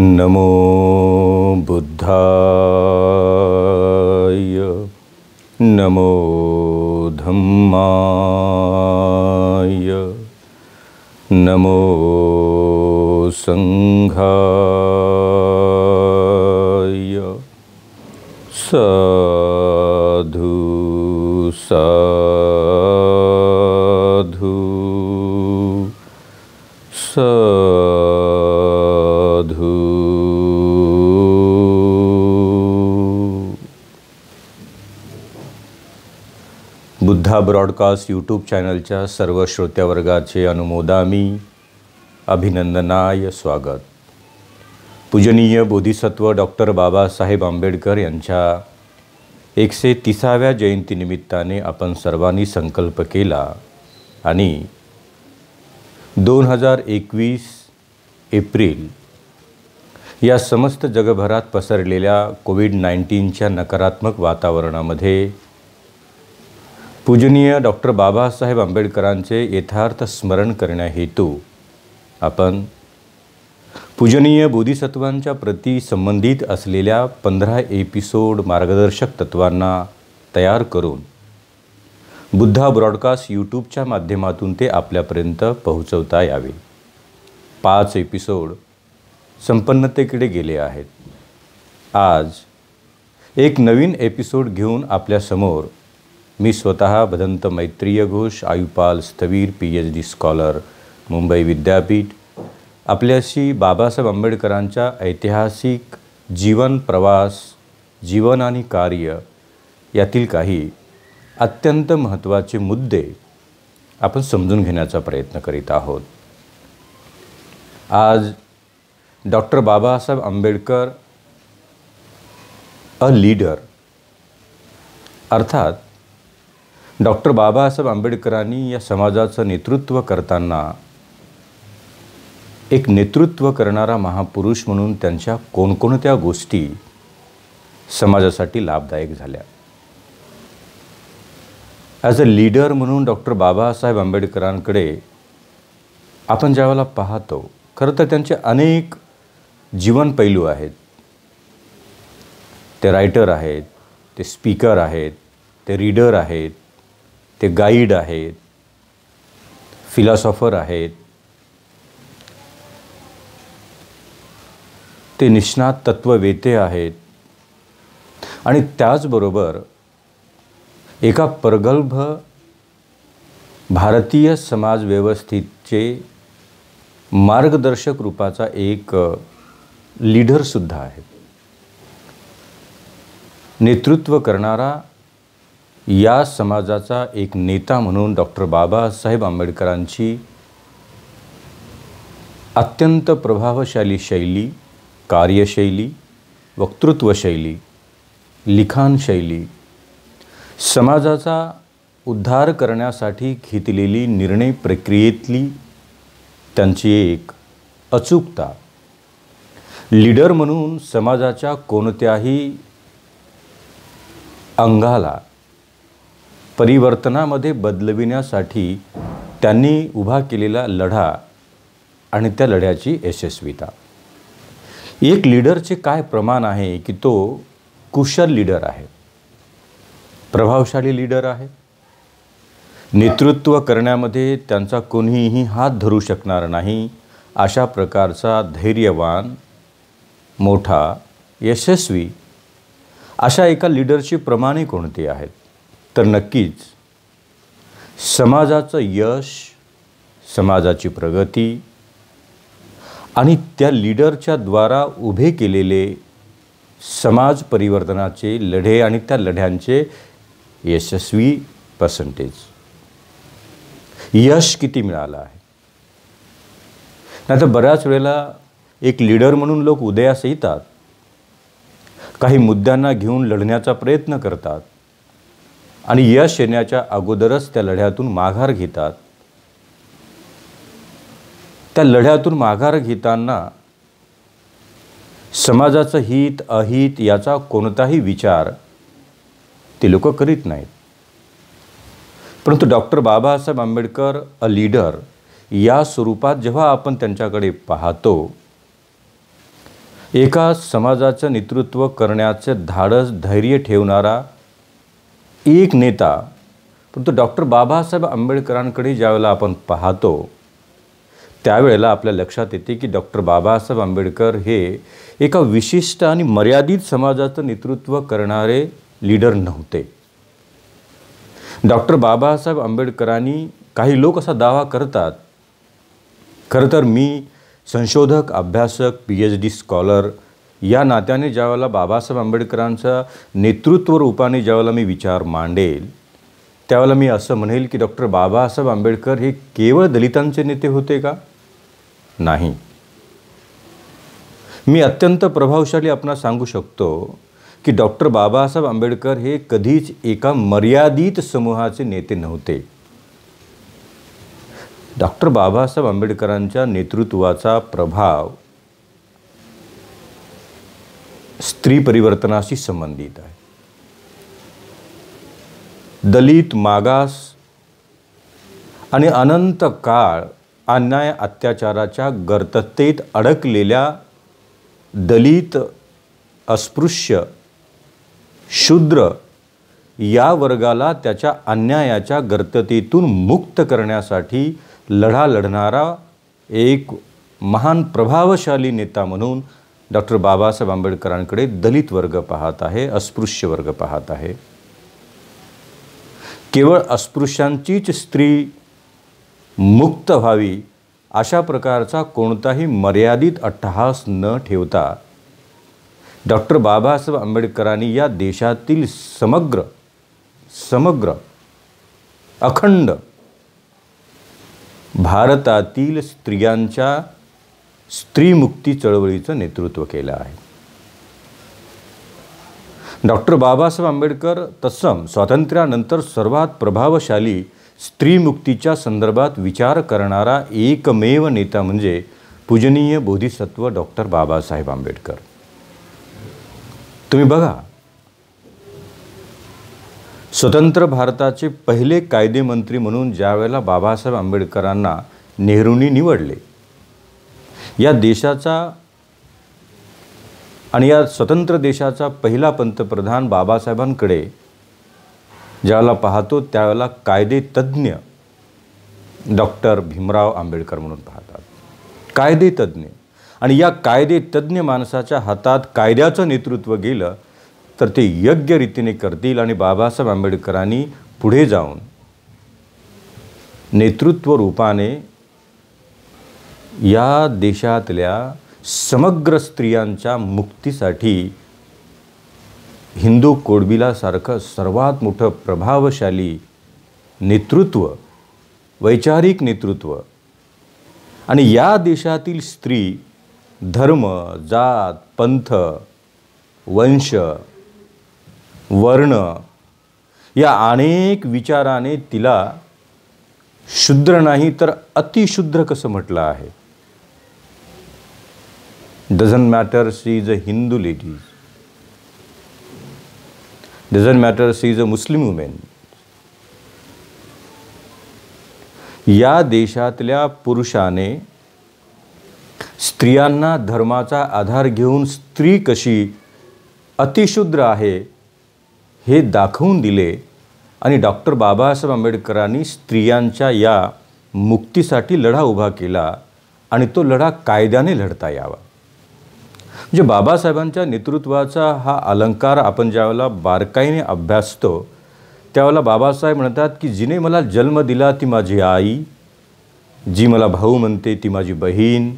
नमो बुद्धाय नमो धम्माय नमो सङ्घाय सधु broadcast YouTube चॅनलच्या सर्व श्रोत्यावर्गाचे अनुमोदामी अभिनंदनाय स्वागत पूजनीय बोधिसत्व डॉक्टर बाबासाहेब आंबेडकर यांच्या एकशे तिसाव्या जयंतीनिमित्ताने आपण सर्वांनी संकल्प केला आणि दोन हजार एकवीस एप्रिल या समस्त जगभरात पसरलेल्या कोविड नाईन्टीनच्या नकारात्मक वातावरणामध्ये पूजनीय डॉक्टर बाबासाहेब आंबेडकरांचे यथार्थ स्मरण करण्या हेतू आपण पूजनीय बोधिसत्वांच्या प्रती संबंधित असलेल्या पंधरा एपिसोड मार्गदर्शक तत्वांना तयार करून बुद्धा ब्रॉडकास्ट यूट्यूबच्या माध्यमातून ते आपल्यापर्यंत पोहोचवता यावे पाच एपिसोड संपन्नतेकडे गेले आहेत आज एक नवीन एपिसोड घेऊन आपल्यासमोर मी स्वतः Bhadant Maitreya Ghosh Ayupal Sthavir P H D scholar Mumbai विद्यापीठ आपल्याशी बाबासाहेब आंबेडकरांच्या ऐतिहासिक जीवन प्रवास जीवन आणि कार्य यातील काही अत्यंत महत्त्वाचे मुद्दे आपण समजून घेण्याचा प्रयत्न करीत आहोत आज doctor Babasaheb Ambedkar a leader अर्थात डॉक्टर बाबासाहेब आंबेडकरांनी या समाजाचं नेतृत्व करताना एक नेतृत्व करणारा महापुरुष म्हणून त्यांच्या कोणकोणत्या गोष्टी समाजासाठी लाभदायक झाल्या ॲज अ लीडर म्हणून डॉक्टर बाबासाहेब आंबेडकरांकडे आपण ज्यावेळेला पाहतो खरं तर त्यांचे अनेक जीवनपैलू आहेत ते रायटर आहेत ते स्पीकर आहेत ते रीडर आहेत ते गाईड आहेत फिलॉसॉफर आहेत ते निष्णात तत्त्ववेते आहेत आणि त्याचबरोबर एका प्रगल्भ भारतीय समाजव्यवस्थेचे मार्गदर्शक रूपाचा एक लीडरसुद्धा आहे नेतृत्व करणारा या समाजाचा एक नेता म्हणून डॉक्टर बाबासाहेब आंबेडकरांची अत्यंत प्रभावशाली शैली कार्यशैली वक्तृत्वशैली लिखाणशैली समाजाचा उद्धार करण्यासाठी घेतलेली निर्णय प्रक्रियेतली त्यांची एक अचूकता लीडर म्हणून समाजाच्या कोणत्याही अंगाला परिवर्तनामध्ये बदलविण्यासाठी त्यांनी उभा केलेला लढा आणि त्या लढ्याची यशस्वीता एक लीडरचे काय प्रमाण आहे की तो कुशल लीडर आहे प्रभावशाली लीडर आहे नेतृत्व करण्यामध्ये त्यांचा कोणीही हात धरू शकणार नाही अशा प्रकारचा धैर्यवान मोठा यशस्वी अशा एका लीडरची प्रमाणे कोणती आहेत तर नक्कीच समाजाचं यश समाजाची प्रगती आणि त्या लीडरच्या द्वारा उभे केलेले समाज परिवर्तनाचे लढे आणि त्या लढ्यांचे यशस्वी पर्सेंटेज यश किती मिळालं आहे नाहीतर बऱ्याच वेळेला एक लीडर म्हणून लोक उदयास येतात काही मुद्द्यांना घेऊन लढण्याचा प्रयत्न करतात आणि या सैन्याच्या अगोदरच त्या लढ्यातून माघार घेतात त्या लढ्यातून माघार घेताना समाजाचं हित अहित याचा कोणताही विचार ते लोक करीत नाहीत परंतु doctor Babasaheb Ambedkar a leader या स्वरूपात जेव्हा आपण त्यांच्याकडे पाहतो एका समाजाचं नेतृत्व करण्याचं धाडस धैर्य ठेवणारा एक नेता परंतु डॉक्टर बाबासाहेब आंबेडकरांकडे ज्यावेळेला आपण पाहतो त्यावेळेला आपल्या लक्षात येते की डॉक्टर बाबासाहेब आंबेडकर हे एका विशिष्ट आणि मर्यादित समाजाचं नेतृत्व करणारे लीडर नव्हते डॉक्टर बाबासाहेब आंबेडकरांनी काही लोक असा दावा करतात खरं तर मी संशोधक अभ्यासक पी एच डी स्कॉलर या नात्याने ज्यावेळेला बाबासाहेब आंबेडकरांचा नेतृत्व रूपाने ज्यावेळेला मी विचार मांडेल त्यावेळेला मी असं म्हणेल की डॉक्टर बाबासाहेब आंबेडकर हे केवळ दलितांचे नेते होते का नाही मी अत्यंत प्रभावशाली आपण सांगू शकतो की डॉक्टर बाबासाहेब आंबेडकर हे कधीच एका मर्यादित समूहाचे नेते नव्हते डॉक्टर बाबासाहेब आंबेडकरांच्या नेतृत्वाचा प्रभाव स्त्री परिवर्तनाशी संबंधित आहे दलित मागास आणि अनंत काळ अन्याय अत्याचाराच्या गर्ततेत अडकलेल्या दलित अस्पृश्य शूद्र या वर्गाला त्याच्या अन्यायाच्या गर्ततेतून मुक्त करण्यासाठी लढा लढणारा एक महान प्रभावशाली नेता म्हणून डॉक्टर बाबासाहेब आंबेडकरांकडे दलित वर्ग पाहत आहे अस्पृश्य वर्ग पाहत आहे केवळ अस्पृश्यांचीच स्त्री मुक्त व्हावी अशा प्रकारचा कोणताही मर्यादित अट्टहास न ठेवता डॉक्टर बाबासाहेब आंबेडकरांनी या देशातील समग्र समग्र अखंड भारतातील स्त्रियांच्या स्त्रीमुक्ती चळवळीचं नेतृत्व केलं आहे डॉक्टर बाबासाहेब आंबेडकर तत्सम स्वातंत्र्यानंतर सर्वात प्रभावशाली स्त्रीमुक्तीच्या संदर्भात विचार करणारा एकमेव नेता म्हणजे पूजनीय बोधिसत्व डॉक्टर बाबासाहेब आंबेडकर तुम्ही बघा स्वतंत्र भारताचे पहिले कायदेमंत्री म्हणून ज्यावेळेला बाबासाहेब आंबेडकरांना नेहरूंनी निवडले या देशाचा आणि या स्वतंत्र देशाचा पहिला पंतप्रधान बाबासाहेबांकडे ज्यावेळेला पाहतो त्यावेळेला तज्ञ डॉक्टर भीमराव आंबेडकर म्हणून पाहतात कायदेतज्ञ आणि या कायदे कायदेतज्ञ माणसाच्या हातात कायद्याचं नेतृत्व गेलं तर ते योग्य रीतीने करतील आणि बाबासाहेब आंबेडकरांनी पुढे जाऊन नेतृत्व रूपाने या देशातल्या समग्र स्त्रियांच्या मुक्तीसाठी हिंदू कोडबिलासारखं सर्वात मोठं प्रभावशाली नेतृत्व वैचारिक नेतृत्व आणि या देशातील स्त्री धर्म जात पंथ वंश वर्ण या अनेक विचाराने तिला शुद्र नाही तर अतिशुद्र कसं म्हटलं आहे doesn't matter she is a Hindu lady, doesn't matter she is a Muslim women या देशातल्या पुरुषाने स्त्रियांना धर्माचा आधार घेऊन स्त्री कशी अतिशुद्र आहे हे दाखवून दिले आणि डॉक्टर बाबासाहेब आंबेडकरांनी स्त्रियांच्या या मुक्तीसाठी लढा उभा केला आणि तो लढा कायद्याने लढता यावा म्हणजे बाबासाहेबांच्या नेतृत्वाचा हा अलंकार आपण ज्यावेळेला बारकाईने अभ्यासतो त्यावेळेला बाबासाहेब म्हणतात की जिने मला जन्म दिला ती माझी आई जी मला भाऊ म्हणते ती माझी बहीण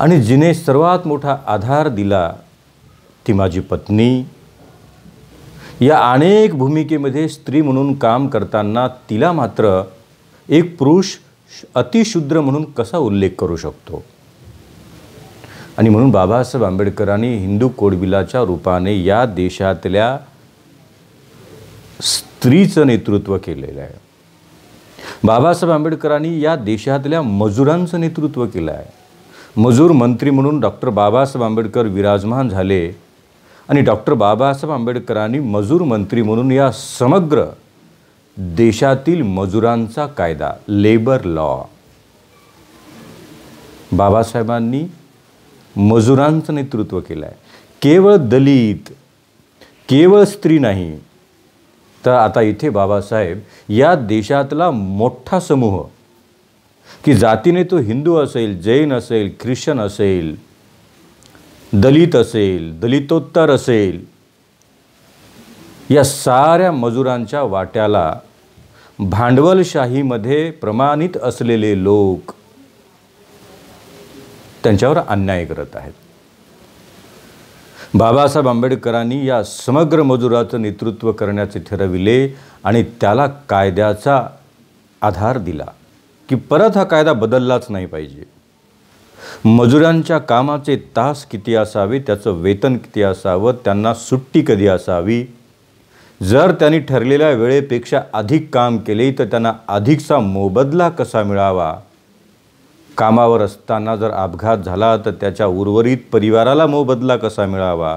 आणि जिने सर्वात मोठा आधार दिला ती माझी पत्नी या अनेक भूमिकेमध्ये स्त्री म्हणून काम करताना तिला मात्र एक पुरुष अतिशूद्र म्हणून कसा उल्लेख करू शकतो आणि म्हणून बाबासाहेब आंबेडकरांनी हिंदू कोडबिलाच्या रूपाने या देशातल्या स्त्रीचं नेतृत्व केलेलं आहे बाबासाहेब आंबेडकरांनी या देशातल्या मजुरांचं नेतृत्व केलं आहे मजूर मंत्री म्हणून डॉक्टर बाबासाहेब आंबेडकर विराजमान झाले आणि डॉक्टर बाबासाहेब आंबेडकरांनी मजूर मंत्री म्हणून या समग्र देशातील मजुरांचा कायदा लेबर लॉ बाबासाहेबांनी मजुरांचं नेतृत्व केलं आहे केवळ दलित केवळ स्त्री नाही तर आता इथे बाबासाहेब या देशातला मोठा समूह की जातीने तो हिंदू असेल जैन असेल ख्रिश्चन असेल दलित असेल दलितोत्तर असेल या साऱ्या मजुरांच्या वाट्याला भांडवलशाहीमध्ये प्रमाणित असलेले लोक त्यांच्यावर अन्याय करत आहेत बाबासाहेब आंबेडकरांनी या समग्र मजुराचं नेतृत्व करण्याचे ठरविले आणि त्याला कायद्याचा आधार दिला की परत हा कायदा बदललाच नाही पाहिजे मजुरांच्या कामाचे तास किती असावे त्याचं वेतन किती असावं त्यांना सुट्टी कधी असावी जर त्यांनी ठरलेल्या वेळेपेक्षा अधिक काम केले तर त्यांना अधिकचा मोबदला कसा मिळावा कामावर असताना जर अपघात झाला तर त्याच्या उर्वरित परिवाराला मोबदला कसा मिळावा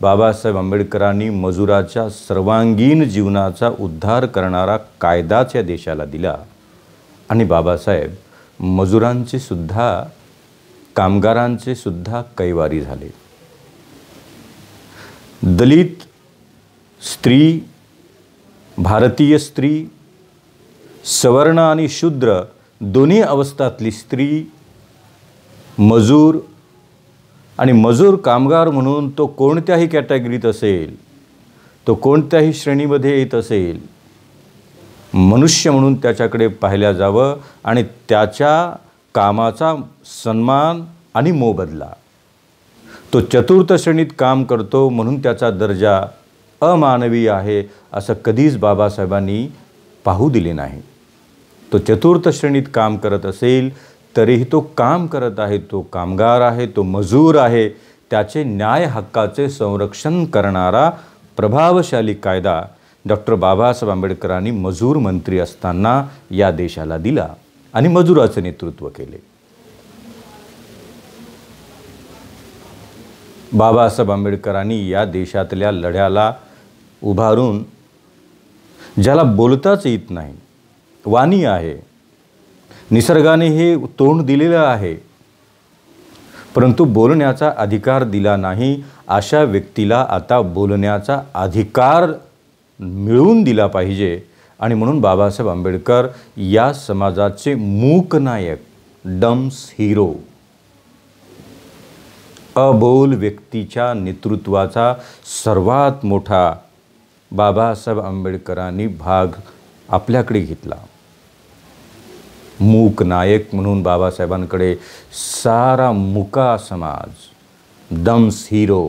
बाबासाहेब आंबेडकरांनी मजुराच्या सर्वांगीण जीवनाचा उद्धार करणारा कायदाच या देशाला दिला आणि बाबासाहेब मजुरांचे सुद्धा कामगारांचे सुद्धा कैवारी झाले दलित स्त्री भारतीय स्त्री सवर्ण आणि शूद्र दोन्ही अवस्थातली स्त्री मजूर आणि मजूर कामगार म्हणून तो कोणत्याही कॅटेगरीत असेल तो कोणत्याही श्रेणीमध्ये येत असेल मनुष्य म्हणून त्याच्याकडे पाहिल्या जावं आणि त्याच्या कामाचा सन्मान आणि मोबदला तो चतुर्थ श्रेणीत काम करतो म्हणून त्याचा दर्जा अमानवी आहे असं कधीच बाबासाहेबांनी पाहू दिले नाही तो चतुर्थ श्रेणीत काम करत असेल तरीही तो काम करत आहे तो कामगार आहे तो मजूर आहे त्याचे न्याय हक्काचे संरक्षण करणारा प्रभावशाली कायदा डॉक्टर बाबासाहेब आंबेडकरांनी मजूर मंत्री असताना या देशाला दिला आणि मजुराचं नेतृत्व केले बाबासाहेब आंबेडकरांनी या देशातल्या लढ्याला उभारून ज्याला बोलताच येत नाही वाणी आहे निसर्गाने हे तोंड दिलेलं आहे परंतु बोलण्याचा अधिकार दिला नाही अशा व्यक्तीला आता बोलण्याचा अधिकार मिळवून दिला पाहिजे आणि म्हणून बाबासाहेब आंबेडकर या समाजाचे मूकनायक डम्स हिरो अबोल व्यक्तीच्या नेतृत्वाचा सर्वात मोठा बाबासाहेब आंबेडकरांनी भाग आपल्याकडे घेतला मूक नायक म्हणून बाबासाहेबांकडे सारा मुका समाज दम्स हिरो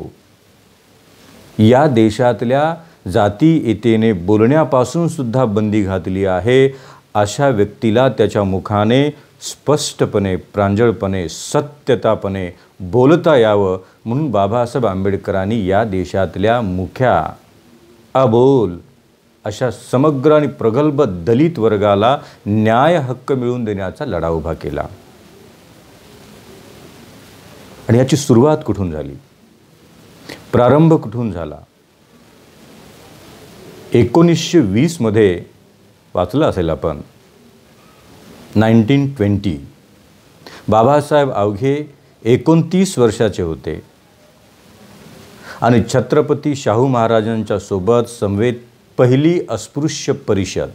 या देशातल्या जाती येतेने बोलण्यापासून सुद्धा बंदी घातली आहे अशा व्यक्तीला त्याच्या मुखाने स्पष्टपणे प्रांजळपणे सत्यतापणे बोलता यावं म्हणून बाबासाहेब आंबेडकरांनी या देशातल्या मुख्या अबोल अशा समग्र आणि प्रगल्भ दलित वर्गाला न्याय हक्क मिळवून देण्याचा लढा उभा केला आणि याची सुरुवात कुठून झाली प्रारंभ कुठून झाला एकोणीसशे वीसमध्ये वाचलं असेल आपण नाईन्टीन ट्वेंटी बाबासाहेब अवघे एकोणतीस वर्षाचे होते आणि छत्रपती शाहू महाराजांच्या सोबत संवेद पहिली अस्पृश्य परिषद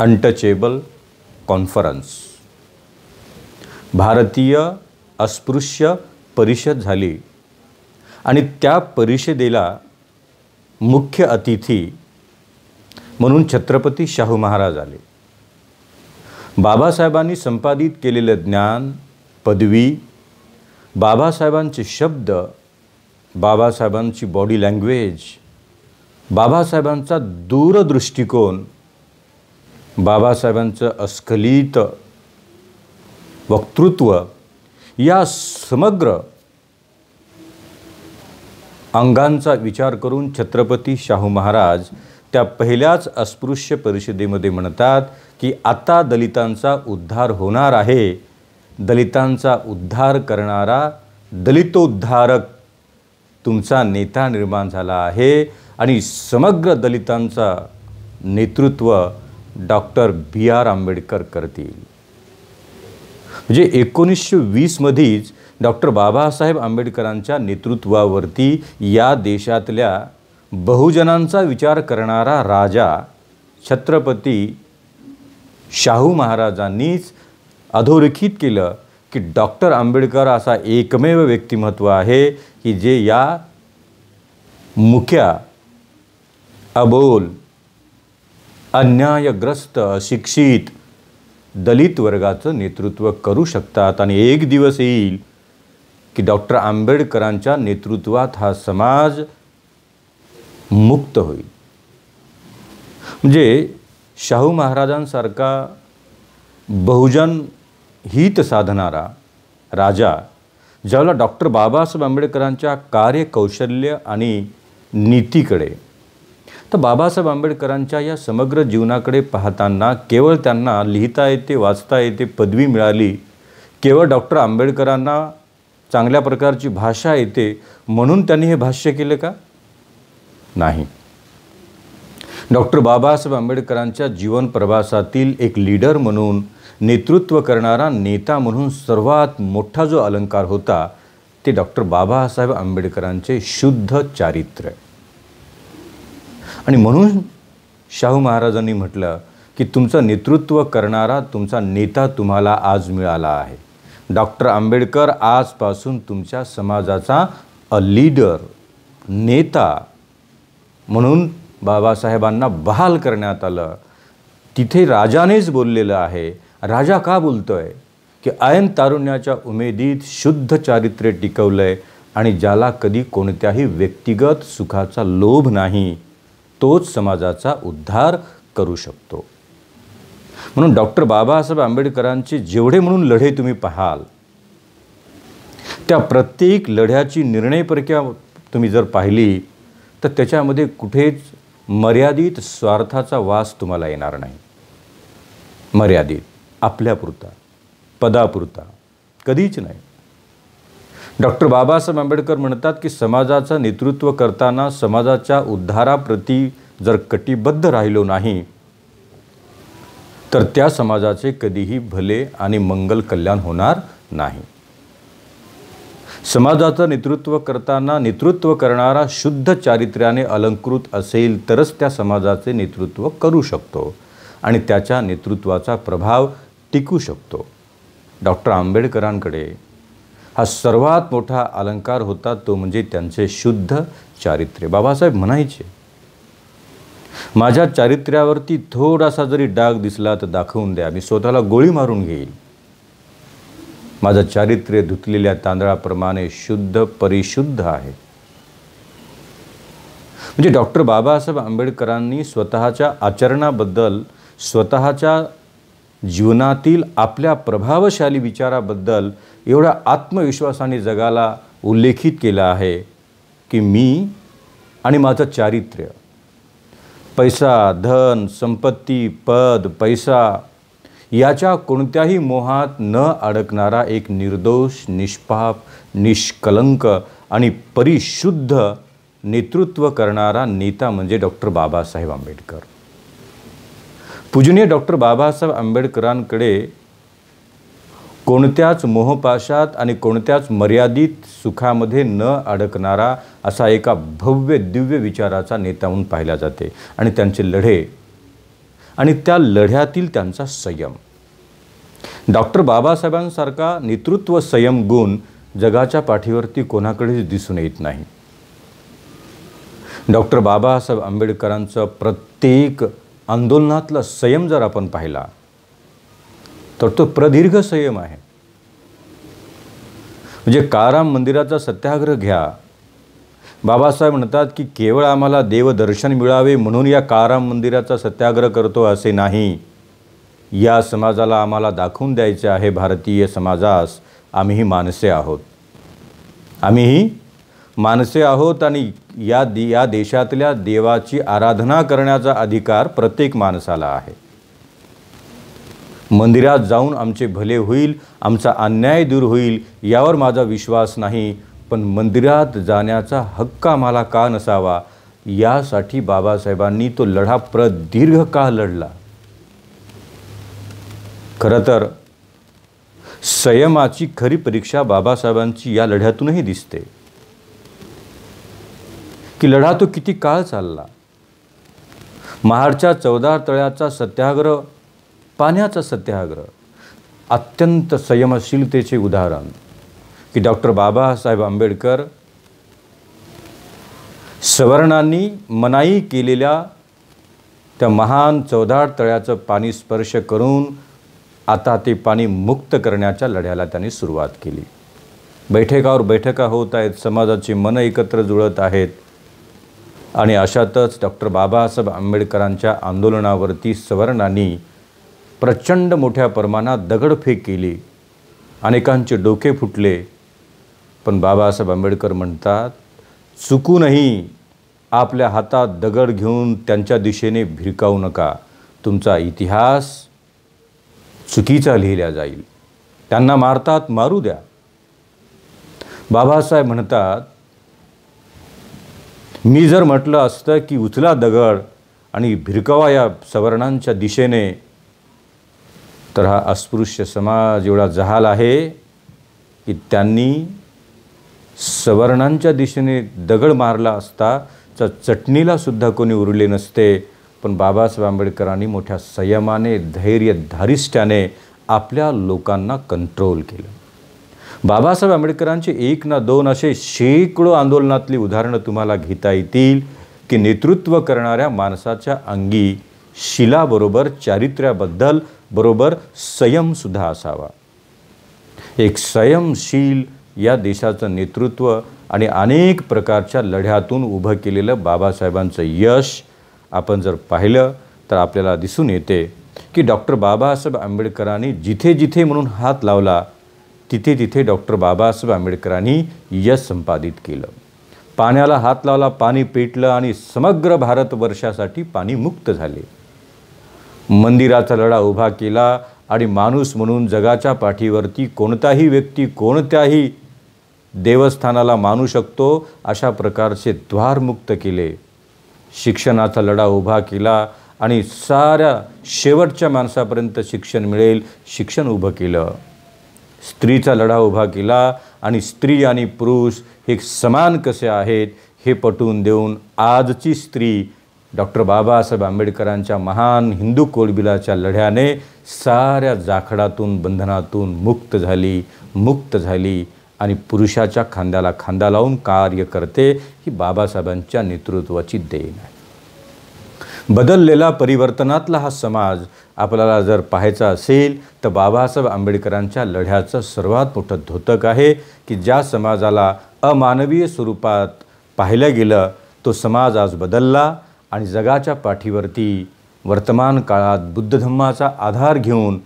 अनटचेबल कॉन्फरन्स भारतीय अस्पृश्य परिषद झाली आणि त्या परिषदेला मुख्य अतिथी म्हणून छत्रपती शाहू महाराज आले बाबासाहेबांनी संपादित केलेलं ज्ञान पदवी बाबासाहेबांचे शब्द बाबासाहेबांची बॉडी लँग्वेज बाबासाहेबांचा दूरदृष्टिकोन बाबासाहेबांचं अस्खलित वक्तृत्व या समग्र अंगांचा विचार करून छत्रपती शाहू महाराज त्या पहिल्याच अस्पृश्य परिषदेमध्ये म्हणतात की आता दलितांचा उद्धार होणार आहे दलितांचा उद्धार करणारा दलितोद्धारक तुमचा नेता निर्माण झाला आहे आणि समग्र दलितांचा नेतृत्व डॉक्टर बी आर आंबेडकर करतील म्हणजे एकोणीसशे वीसमध्येच डॉक्टर बाबासाहेब आंबेडकरांच्या नेतृत्वावरती या देशातल्या बहुजनांचा विचार करणारा राजा छत्रपती शाहू महाराजांनीच अधोरेखित केलं की डॉक्टर आंबेडकर असा एकमेव व्यक्तिमत्व आहे की जे या मुख्या अबोल अन्यायग्रस्त अशिक्षित दलित वर्गाचं नेतृत्व करू शकतात आणि एक दिवस येईल की डॉक्टर आंबेडकरांच्या नेतृत्वात हा समाज मुक्त होईल म्हणजे शाहू महाराजांसारखा बहुजन हित साधणारा राजा ज्यावेळेला डॉक्टर बाबासाहेब आंबेडकरांच्या कार्यकौशल्य आणि नीतीकडे तर बाबासाहेब आंबेडकरांच्या या समग्र जीवनाकडे पाहताना केवळ त्यांना लिहिता येते वाचता येते पदवी मिळाली केवळ डॉक्टर आंबेडकरांना चांगल्या प्रकारची भाषा येते म्हणून त्यांनी हे भाष्य केलं का नाही डॉक्टर बाबासाहेब आंबेडकरांच्या जीवन प्रवासातील एक लीडर म्हणून नेतृत्व करणारा नेता म्हणून सर्वात मोठा जो अलंकार होता ते डॉक्टर बाबासाहेब आंबेडकरांचे शुद्ध चारित्र्य आणि म्हणून शाहू महाराजांनी म्हटलं की तुमचं नेतृत्व करणारा तुमचा नेता तुम्हाला आज मिळाला आहे डॉक्टर आंबेडकर आजपासून तुमच्या समाजाचा अ लीडर नेता म्हणून बाबासाहेबांना बहाल करण्यात आलं तिथे राजानेच बोललेलं आहे राजा का बोलतो आहे की ऐन तारुण्याच्या उमेदीत शुद्ध चारित्र्य टिकवलं आहे आणि ज्याला कधी कोणत्याही व्यक्तिगत सुखाचा लोभ नाही तोच समाजाचा उद्धार करू शकतो म्हणून डॉक्टर बाबासाहेब आंबेडकरांचे जेवढे म्हणून लढे तुम्ही पाहाल त्या प्रत्येक लढ्याची निर्णय प्रक्रिया तुम्ही जर पाहिली तर त्याच्यामध्ये कुठेच मर्यादित स्वार्थाचा वास तुम्हाला येणार नाही मर्यादित आपल्यापुरता पदापुरता कधीच नाही डॉक्टर बाबासाहेब आंबेडकर म्हणतात की समाजाचं नेतृत्व करताना समाजाच्या उद्धाराप्रती जर कटिबद्ध राहिलो नाही तर त्या समाजाचे कधीही भले आणि मंगल कल्याण होणार नाही समाजाचं नेतृत्व करताना नेतृत्व करणारा शुद्ध चारित्र्याने अलंकृत असेल तरच त्या समाजाचे नेतृत्व करू शकतो आणि त्याच्या नेतृत्वाचा प्रभाव टिकू शकतो डॉक्टर आंबेडकरांकडे हा सर्वात मोठा अलंकार होता तो म्हणजे त्यांचे शुद्ध चारित्र्य बाबासाहेब म्हणायचे माझ्या चारित्र्यावरती थोडासा जरी डाग दिसला तर दाखवून द्या मी स्वतःला गोळी मारून घेईल माझं चारित्र्य धुतलेल्या तांदळाप्रमाणे शुद्ध परिशुद्ध आहे म्हणजे डॉक्टर बाबासाहेब आंबेडकरांनी स्वतःच्या आचरणाबद्दल स्वतःच्या जीवनातील आपल्या प्रभावशाली विचाराबद्दल एवढ्या आत्मविश्वासाने जगाला उल्लेखित केला आहे की मी आणि माझं चारित्र्य पैसा धन संपत्ती पद पैसा याच्या कोणत्याही मोहात न अडकणारा एक निर्दोष निष्पाप निष्कलंक आणि परिशुद्ध नेतृत्व करणारा नेता म्हणजे डॉक्टर बाबासाहेब आंबेडकर पूजनीय डॉक्टर बाबासाहेब आंबेडकरांकडे कोणत्याच मोहपाशात आणि कोणत्याच मर्यादित सुखामध्ये न अडकणारा असा एका भव्य दिव्य विचाराचा नेता म्हणून पाहिला जाते आणि त्यांचे लढे आणि त्या लढ्यातील त्यांचा संयम डॉक्टर बाबासाहेबांसारखा नेतृत्व संयम गुण जगाच्या पाठीवरती कोणाकडेच दिसून येत नाही डॉक्टर बाबासाहेब आंबेडकरांचं प्रत्येक आंदोलनातला संयम जर आपण पाहिला तर तो प्रदीर्घ संयम आहे म्हणजे काराम मंदिराचा सत्याग्रह घ्या बाबासाहेब म्हणतात की केवळ आम्हाला देवदर्शन मिळावे म्हणून या काराम मंदिराचा सत्याग्रह करतो असे नाही या समाजाला आम्हाला दाखवून द्यायचे आहे भारतीय समाजास आम्ही ही माणसे आहोत आम्हीही माणसे आहोत आणि या दे या देशातल्या देवाची आराधना करण्याचा अधिकार प्रत्येक माणसाला आहे मंदिरात जाऊन आमचे भले होईल आमचा अन्याय दूर होईल यावर माझा विश्वास नाही पण मंदिरात जाण्याचा हक्क आम्हाला का नसावा यासाठी बाबासाहेबांनी तो लढा प्रदीर्घ काळ लढला खरं तर संयमाची खरी परीक्षा बाबासाहेबांची या लढ्यातूनही दिसते की लढा तो किती काळ चालला महाडच्या चौदा तळ्याचा सत्याग्रह पाण्याचा सत्याग्रह अत्यंत संयमशीलतेचे उदाहरण की डॉक्टर बाबासाहेब आंबेडकर सवर्णांनी मनाई केलेल्या त्या महान चौदार तळ्याचं पाणी स्पर्श करून आता ते पाणी मुक्त करण्याच्या लढ्याला त्यांनी सुरुवात केली बैठकावर बैठका होत आहेत समाजाची मनं एकत्र जुळत आहेत आणि अशातच डॉक्टर बाबासाहेब आंबेडकरांच्या आंदोलनावरती सवर्णांनी प्रचंड मोठ्या प्रमाणात दगडफेक केली अनेकांचे डोके फुटले पण बाबासाहेब आंबेडकर म्हणतात चुकूनही आपल्या हातात दगड घेऊन त्यांच्या दिशेने भिरकावू नका तुमचा इतिहास चुकीचा लिहिल्या जाईल त्यांना मारतात मारू द्या बाबासाहेब म्हणतात मी जर म्हटलं असतं की उचला दगड आणि भिरकवा या सवर्णांच्या दिशेने तर हा अस्पृश्य समाज एवढा जहाल आहे की त्यांनी सवर्णांच्या दिशेने दगड मारला असता तर चटणीलासुद्धा कोणी उरले नसते पण बाबासाहेब आंबेडकरांनी मोठ्या संयमाने धैर्य धारिष्ट्याने आपल्या लोकांना कंट्रोल केलं बाबासाहेब आंबेडकरांचे एक ना दोन असे शेकडो आंदोलनातली उदाहरणं तुम्हाला घेता येतील की नेतृत्व करणाऱ्या माणसाच्या अंगी शिलाबरोबर चारित्र्याबद्दल बरोबर संयमसुद्धा असावा एक संयमशील या देशाचं नेतृत्व आणि अनेक प्रकारच्या लढ्यातून उभं केलेलं बाबासाहेबांचं यश आपण जर पाहिलं तर आपल्याला दिसून येते की डॉक्टर बाबासाहेब आंबेडकरांनी जिथे जिथे म्हणून हात लावला तिथे तिथे डॉक्टर बाबासाहेब आंबेडकरांनी यश संपादित केलं पाण्याला हात लावला पाणी पेटलं आणि समग्र भारतवर्षासाठी पाणी मुक्त झाले मंदिराचा लढा उभा केला आणि माणूस म्हणून जगाच्या पाठीवरती कोणताही व्यक्ती कोणत्याही देवस्थानाला मानू शकतो अशा प्रकारचे द्वारमुक्त केले शिक्षणाचा लढा उभा केला आणि साऱ्या शेवटच्या माणसापर्यंत शिक्षण मिळेल शिक्षण उभं केलं स्त्रीचा लढा उभा केला आणि स्त्री आणि पुरुष हे समान कसे आहेत हे पटवून देऊन आजची स्त्री डॉक्टर बाबासाहेब आंबेडकरांच्या महान हिंदू कोळबिलाच्या लढ्याने साऱ्या जाखडातून बंधनातून मुक्त झाली मुक्त झाली आणि पुरुषाच्या खांद्याला खांदा लावून कार्य करते ही बाबासाहेबांच्या नेतृत्वाची देण आहे बदललेला परिवर्तनातला हा समाज आपल्याला जर पाहायचा असेल तर बाबासाहेब आंबेडकरांच्या लढ्याचं सर्वात मोठं धोतक आहे की ज्या समाजाला अमानवीय स्वरूपात पाहिलं गेलं तो समाज आज बदलला आणि जगाच्या पाठीवरती वर्तमान काळात बुद्ध आधार घेऊन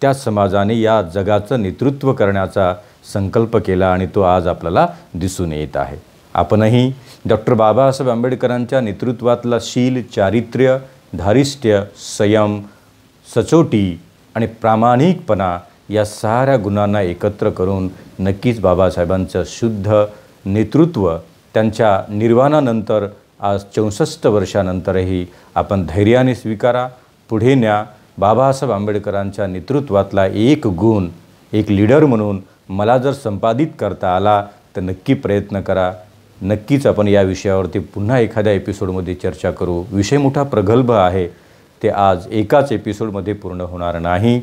त्या समाजाने या जगाचं नेतृत्व करण्याचा संकल्प केला आणि तो आज आपल्याला दिसून येत आहे आपणही डॉक्टर बाबासाहेब आंबेडकरांच्या नेतृत्वातला शील चारित्र्य धारिष्ट्य संयम सचोटी आणि प्रामाणिकपणा या साऱ्या गुणांना एकत्र करून नक्कीच बाबासाहेबांचं शुद्ध नेतृत्व त्यांच्या निर्वाणानंतर आज चौसष्ट वर्षानंतरही आपण धैर्याने स्वीकारा पुढे न्या बाबासाहेब आंबेडकरांच्या नेतृत्वातला एक गुण एक लीडर म्हणून मला जर संपादित करता आला तर नक्की प्रयत्न करा नक्कीच आपण या विषयावरती पुन्हा एखाद्या एपिसोडमध्ये चर्चा करू विषय मोठा प्रगल्भ आहे ते आज एकाच एपिसोडमध्ये पूर्ण होणार नाही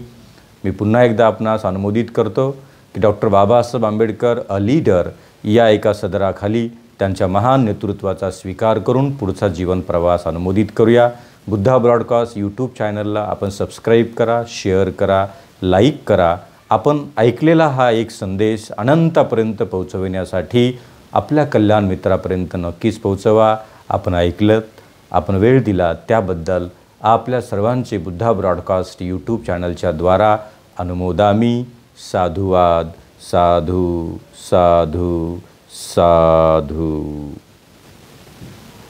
मी पुन्हा एकदा आपणास अनुमोदित करतो की doctor Babasaheb Ambedkar a leader या एका सदराखाली त्यांच्या महान नेतृत्वाचा स्वीकार करून पुढचा जीवन प्रवास अनुमोदित करूया बुद्धा ब्रॉडकास्ट यूट्यूब चॅनलला आपण सबस्क्राईब करा शेअर करा लाईक करा आपण ऐकलेला हा एक संदेश अनंतापर्यंत पोहोचविण्यासाठी आपल्या कल्याण मित्रापर्यंत नक्कीच पोहोचवा आपण ऐकलं आपण वेळ दिला त्याबद्दल आपल्या सर्वांचे बुद्धा ब्रॉडकास्ट यूट्यूब चॅनलच्या द्वारा अनुमोदामी साधुवाद साधू साधू साधू